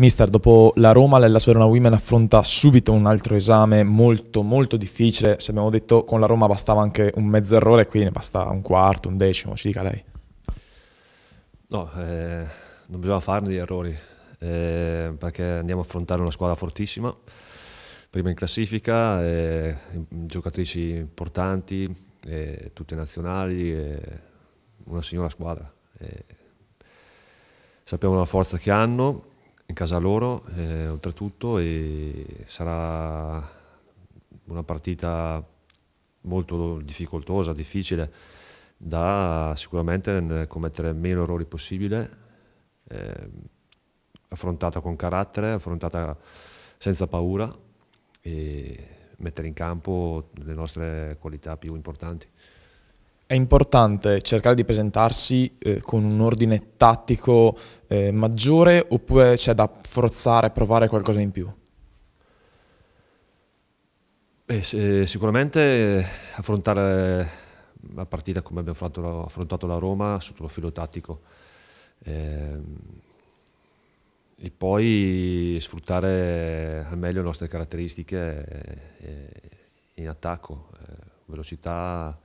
Mister, dopo la Roma, la Serena Women affronta subito un altro esame molto molto difficile. Se abbiamo detto con la Roma bastava anche un mezzo errore, qui ne basta un quarto, un decimo, ci dica lei. No, eh, non bisogna farne gli errori, eh, perché andiamo a affrontare una squadra fortissima, prima in classifica, eh, giocatrici importanti, eh, tutte nazionali, eh, una signora squadra. Eh. sappiamo la forza che hanno in casa loro, eh, oltretutto, e sarà una partita molto difficoltosa, difficile, da sicuramente commettere meno errori possibile, eh, affrontata con carattere, affrontata senza paura e mettere in campo le nostre qualità più importanti è importante cercare di presentarsi eh, con un ordine tattico eh, maggiore oppure c'è da forzare, provare qualcosa in più? Beh, se, sicuramente eh, affrontare la partita come abbiamo affrontato, affrontato la Roma sotto lo filo tattico eh, e poi sfruttare al meglio le nostre caratteristiche eh, eh, in attacco, velocità,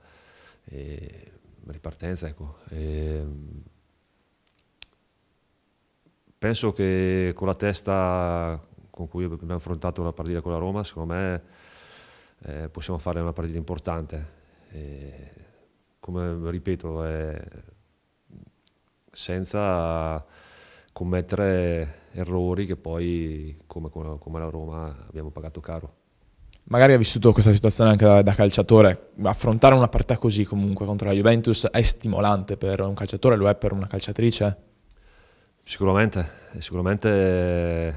e ripartenza. Ecco. E ehm, penso che con la testa con cui abbiamo affrontato la partita con la Roma, secondo me eh, possiamo fare una partita importante. E come ripeto, eh, senza commettere errori che poi, come, come la Roma, abbiamo pagato caro magari ha vissuto questa situazione anche da, da, calciatore, affrontare una partita così comunque contro la Juventus è stimolante per un calciatore, lo è per una calciatrice? Sicuramente, sicuramente eh,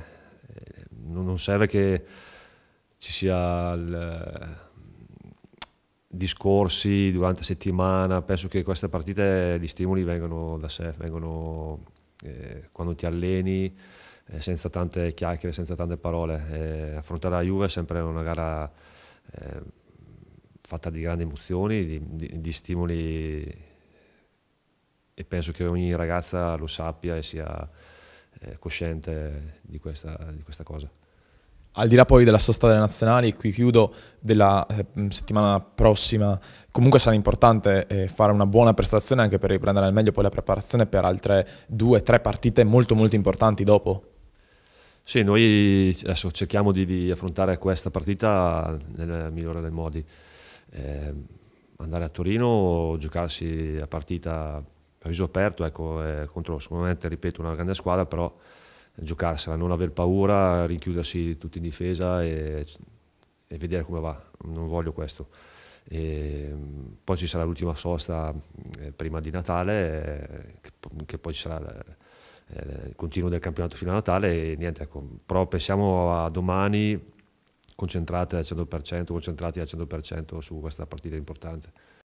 non serve che ci sia il eh, discorsi durante la settimana, penso che queste partite di stimoli vengano da sé, vengono eh, quando ti alleni eh, senza tante chiacchiere, senza tante parole. affrontare la Juve è sempre una gara eh, fatta di grandi emozioni, di, di, di stimoli e penso che ogni ragazza lo sappia e sia eh, cosciente di questa, di questa cosa. Al di là poi della sosta delle nazionali, qui chiudo, della settimana prossima, comunque sarà importante fare una buona prestazione anche per riprendere al meglio poi la preparazione per altre due, tre partite molto molto importanti dopo. Sì, noi adesso cerchiamo di, di affrontare questa partita nel migliore dei modi. Eh, andare a Torino, giocarsi la partita a viso aperto, ecco, eh, contro sicuramente, ripeto, una grande squadra, però giocarsela, non aver paura, rinchiudersi tutti in difesa e, e vedere come va. Non voglio questo. E poi ci sarà l'ultima sosta eh, prima di Natale, eh, che, che poi ci sarà eh, il continuo del campionato fino a Natale e niente, ecco, però pensiamo a domani concentrate al 100%, concentrati al 100% su questa partita importante.